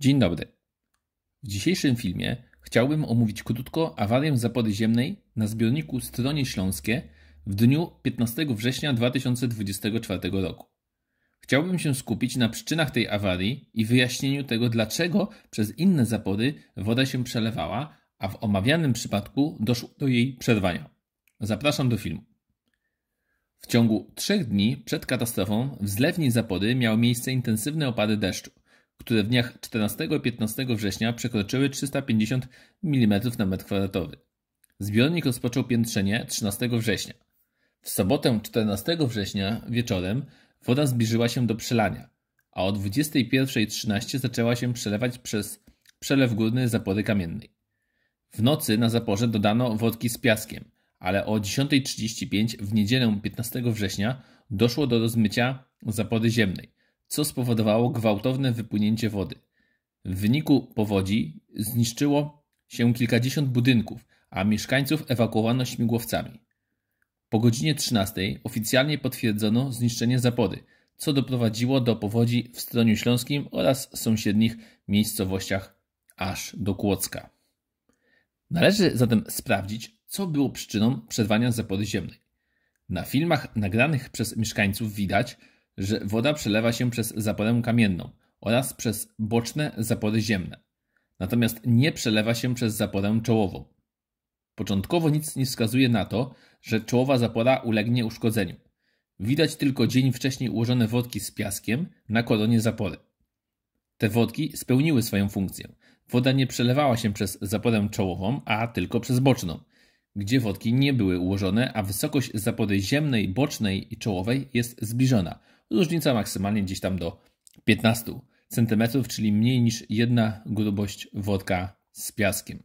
Dzień dobry. W dzisiejszym filmie chciałbym omówić krótko awarię zapody ziemnej na zbiorniku Stronie Śląskie w dniu 15 września 2024 roku. Chciałbym się skupić na przyczynach tej awarii i wyjaśnieniu tego, dlaczego przez inne zapody woda się przelewała, a w omawianym przypadku doszło do jej przerwania. Zapraszam do filmu. W ciągu trzech dni przed katastrofą w zlewni zapody miały miejsce intensywne opady deszczu – które w dniach 14 15 września przekroczyły 350 mm na metr kwadratowy. Zbiornik rozpoczął piętrzenie 13 września. W sobotę 14 września wieczorem woda zbliżyła się do przelania, a o 21.13 zaczęła się przelewać przez przelew górny zapory kamiennej. W nocy na zaporze dodano wodki z piaskiem, ale o 10.35 w niedzielę 15 września doszło do rozmycia zapory ziemnej co spowodowało gwałtowne wypłynięcie wody. W wyniku powodzi zniszczyło się kilkadziesiąt budynków, a mieszkańców ewakuowano śmigłowcami. Po godzinie 13 oficjalnie potwierdzono zniszczenie zapody, co doprowadziło do powodzi w Stroniu Śląskim oraz sąsiednich miejscowościach aż do Kłodzka. Należy zatem sprawdzić, co było przyczyną przerwania zapody ziemnej. Na filmach nagranych przez mieszkańców widać, że woda przelewa się przez zaporę kamienną oraz przez boczne zapory ziemne, natomiast nie przelewa się przez zaporę czołową. Początkowo nic nie wskazuje na to, że czołowa zapora ulegnie uszkodzeniu. Widać tylko dzień wcześniej ułożone wodki z piaskiem na koronie zapory. Te wodki spełniły swoją funkcję. Woda nie przelewała się przez zaporę czołową, a tylko przez boczną, gdzie wodki nie były ułożone, a wysokość zapory ziemnej, bocznej i czołowej jest zbliżona, różnica maksymalnie gdzieś tam do 15 cm, czyli mniej niż jedna grubość worka z piaskiem.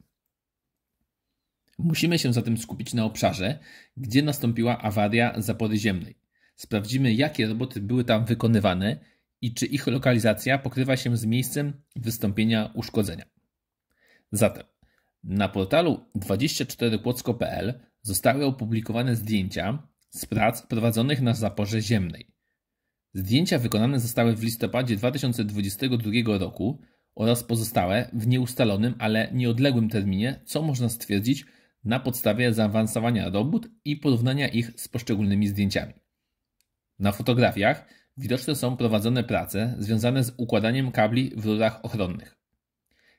Musimy się zatem skupić na obszarze, gdzie nastąpiła awaria zapory ziemnej. Sprawdzimy, jakie roboty były tam wykonywane i czy ich lokalizacja pokrywa się z miejscem wystąpienia uszkodzenia. Zatem na portalu 24płocko.pl zostały opublikowane zdjęcia z prac prowadzonych na zaporze ziemnej. Zdjęcia wykonane zostały w listopadzie 2022 roku oraz pozostałe w nieustalonym, ale nieodległym terminie, co można stwierdzić na podstawie zaawansowania robót i porównania ich z poszczególnymi zdjęciami. Na fotografiach widoczne są prowadzone prace związane z układaniem kabli w rurach ochronnych.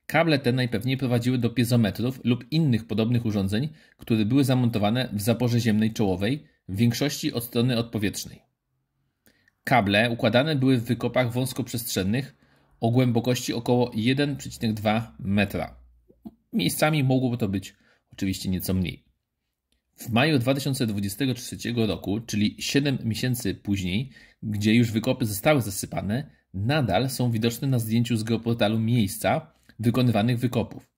Kable te najpewniej prowadziły do piezometrów lub innych podobnych urządzeń, które były zamontowane w zaporze ziemnej czołowej, w większości od strony odpowietrznej. Kable układane były w wykopach wąskoprzestrzennych o głębokości około 1,2 metra. Miejscami mogłoby to być oczywiście nieco mniej. W maju 2023 roku, czyli 7 miesięcy później, gdzie już wykopy zostały zasypane, nadal są widoczne na zdjęciu z geoportalu miejsca wykonywanych wykopów.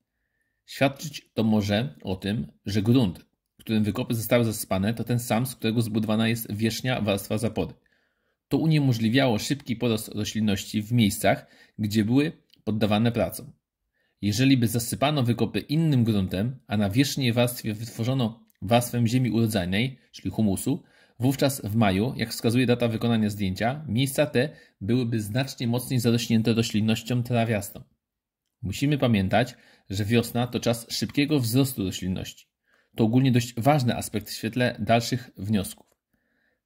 Świadczyć to może o tym, że grunt, w którym wykopy zostały zasypane, to ten sam, z którego zbudowana jest wierzchnia warstwa zapody. To uniemożliwiało szybki porost roślinności w miejscach, gdzie były poddawane pracom. Jeżeli by zasypano wykopy innym gruntem, a na wierzchniej warstwie wytworzono warstwę ziemi urodzajnej, czyli humusu, wówczas w maju, jak wskazuje data wykonania zdjęcia, miejsca te byłyby znacznie mocniej zarośnięte roślinnością trawiastą. Musimy pamiętać, że wiosna to czas szybkiego wzrostu roślinności. To ogólnie dość ważny aspekt w świetle dalszych wniosków.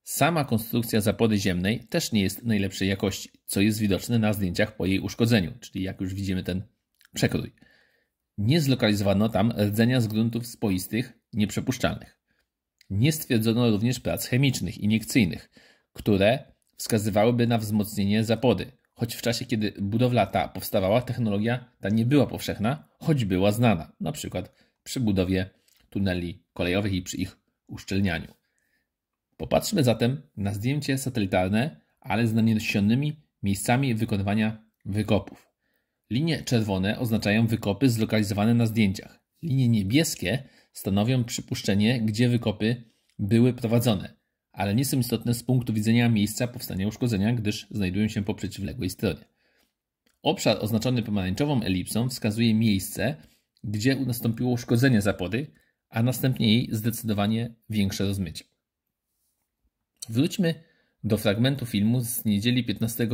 Sama konstrukcja zapody ziemnej też nie jest najlepszej jakości, co jest widoczne na zdjęciach po jej uszkodzeniu, czyli jak już widzimy ten przekrój. Nie zlokalizowano tam rdzenia z gruntów spoistych nieprzepuszczalnych. Nie stwierdzono również prac chemicznych, iniekcyjnych, które wskazywałyby na wzmocnienie zapody, choć w czasie, kiedy budowla ta powstawała, technologia ta nie była powszechna, choć była znana, na przykład przy budowie tuneli kolejowych i przy ich uszczelnianiu. Popatrzmy zatem na zdjęcie satelitarne, ale z naniesionymi miejscami wykonywania wykopów. Linie czerwone oznaczają wykopy zlokalizowane na zdjęciach. Linie niebieskie stanowią przypuszczenie, gdzie wykopy były prowadzone, ale nie są istotne z punktu widzenia miejsca powstania uszkodzenia, gdyż znajdują się po przeciwległej stronie. Obszar oznaczony pomarańczową elipsą wskazuje miejsce, gdzie nastąpiło uszkodzenie zapody, a następnie jej zdecydowanie większe rozmycie. Wróćmy do fragmentu filmu z niedzieli 15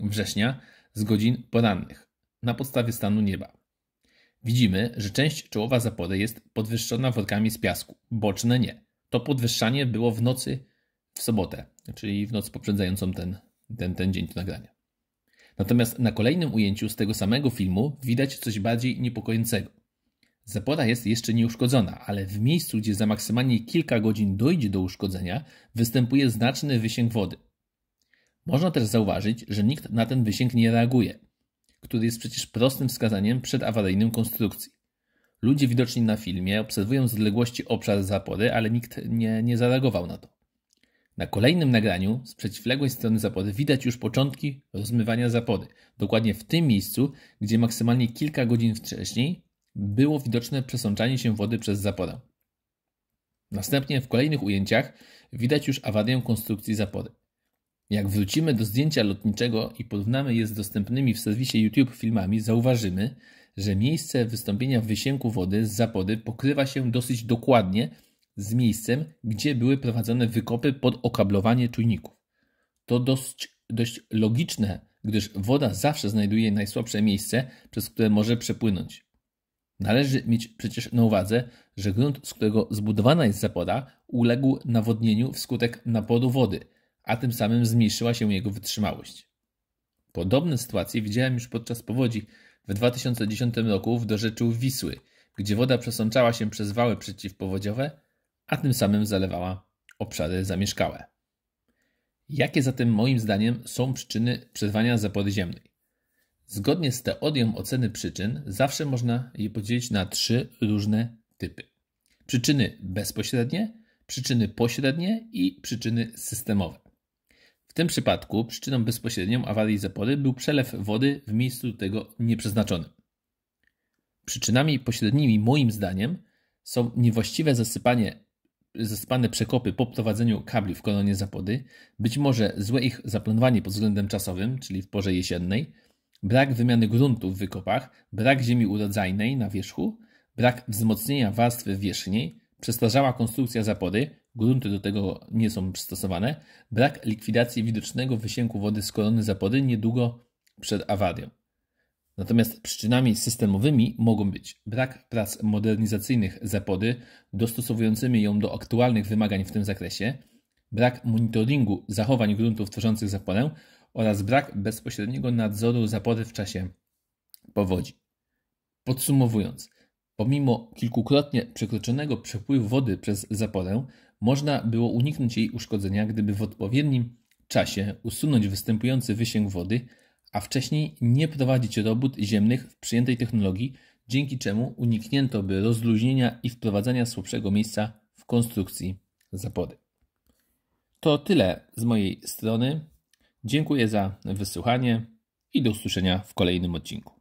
września z godzin porannych na podstawie stanu nieba. Widzimy, że część czołowa zapory jest podwyższona workami z piasku, boczne nie. To podwyższanie było w nocy w sobotę, czyli w noc poprzedzającą ten, ten, ten dzień do nagrania. Natomiast na kolejnym ujęciu z tego samego filmu widać coś bardziej niepokojącego. Zapora jest jeszcze nieuszkodzona, ale w miejscu, gdzie za maksymalnie kilka godzin dojdzie do uszkodzenia, występuje znaczny wysięg wody. Można też zauważyć, że nikt na ten wysięg nie reaguje, który jest przecież prostym wskazaniem przedawaryjnym konstrukcji. Ludzie widoczni na filmie obserwują z odległości obszar zapory, ale nikt nie, nie zareagował na to. Na kolejnym nagraniu z przeciwległej strony zapory widać już początki rozmywania zapory, dokładnie w tym miejscu, gdzie maksymalnie kilka godzin wcześniej było widoczne przesączanie się wody przez zaporę. Następnie w kolejnych ujęciach widać już awarię konstrukcji zapory. Jak wrócimy do zdjęcia lotniczego i porównamy je z dostępnymi w serwisie YouTube filmami, zauważymy, że miejsce wystąpienia wysięku wody z zapody pokrywa się dosyć dokładnie z miejscem, gdzie były prowadzone wykopy pod okablowanie czujników. To dość, dość logiczne, gdyż woda zawsze znajduje najsłabsze miejsce, przez które może przepłynąć. Należy mieć przecież na uwadze, że grunt, z którego zbudowana jest zapora, uległ nawodnieniu wskutek napodu wody, a tym samym zmniejszyła się jego wytrzymałość. Podobne sytuacje widziałem już podczas powodzi w 2010 roku w dorzeczu Wisły, gdzie woda przesączała się przez wały przeciwpowodziowe, a tym samym zalewała obszary zamieszkałe. Jakie zatem moim zdaniem są przyczyny przerwania zapory ziemnej? Zgodnie z teorią oceny przyczyn, zawsze można je podzielić na trzy różne typy: przyczyny bezpośrednie, przyczyny pośrednie i przyczyny systemowe. W tym przypadku przyczyną bezpośrednią awarii zapory był przelew wody w miejscu tego nieprzeznaczonym. Przyczynami pośrednimi, moim zdaniem, są niewłaściwe zasypanie, zasypane przekopy po prowadzeniu kabli w kolonie zapody, być może złe ich zaplanowanie pod względem czasowym, czyli w porze jesiennej, brak wymiany gruntu w wykopach, brak ziemi urodzajnej na wierzchu, brak wzmocnienia warstwy wierzchniej, przestarzała konstrukcja zapory, grunty do tego nie są przystosowane, brak likwidacji widocznego wysięku wody z korony zapory niedługo przed awarią. Natomiast przyczynami systemowymi mogą być brak prac modernizacyjnych zapody dostosowującymi ją do aktualnych wymagań w tym zakresie, brak monitoringu zachowań gruntów tworzących zaporę oraz brak bezpośredniego nadzoru zapory w czasie powodzi. Podsumowując, pomimo kilkukrotnie przekroczonego przepływu wody przez zaporę, można było uniknąć jej uszkodzenia, gdyby w odpowiednim czasie usunąć występujący wysięg wody, a wcześniej nie prowadzić robót ziemnych w przyjętej technologii, dzięki czemu uniknięto by rozluźnienia i wprowadzania słabszego miejsca w konstrukcji zapory. To tyle z mojej strony. Dziękuję za wysłuchanie i do usłyszenia w kolejnym odcinku.